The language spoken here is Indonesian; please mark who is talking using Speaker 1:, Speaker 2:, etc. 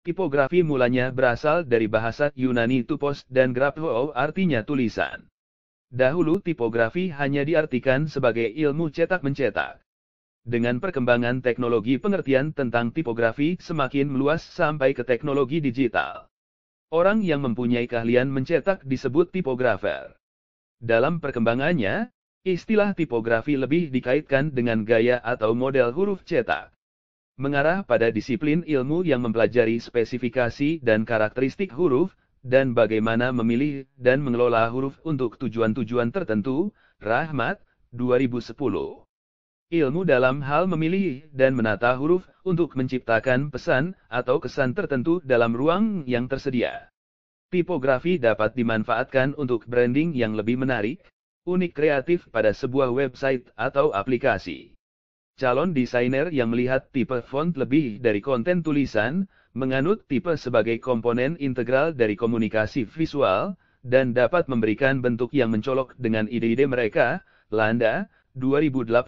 Speaker 1: tipografi mulanya berasal dari bahasa Yunani tupos dan grapho artinya tulisan. Dahulu tipografi hanya diartikan sebagai ilmu cetak mencetak. Dengan perkembangan teknologi pengertian tentang tipografi semakin meluas sampai ke teknologi digital. Orang yang mempunyai keahlian mencetak disebut tipografer. Dalam perkembangannya, istilah tipografi lebih dikaitkan dengan gaya atau model huruf cetak mengarah pada disiplin ilmu yang mempelajari spesifikasi dan karakteristik huruf, dan bagaimana memilih dan mengelola huruf untuk tujuan-tujuan tertentu, Rahmat, 2010. Ilmu dalam hal memilih dan menata huruf untuk menciptakan pesan atau kesan tertentu dalam ruang yang tersedia. Tipografi dapat dimanfaatkan untuk branding yang lebih menarik, unik kreatif pada sebuah website atau aplikasi. Calon desainer yang melihat tipe font lebih dari konten tulisan, menganut tipe sebagai komponen integral dari komunikasi visual, dan dapat memberikan bentuk yang mencolok dengan ide-ide mereka, Landa, 2018.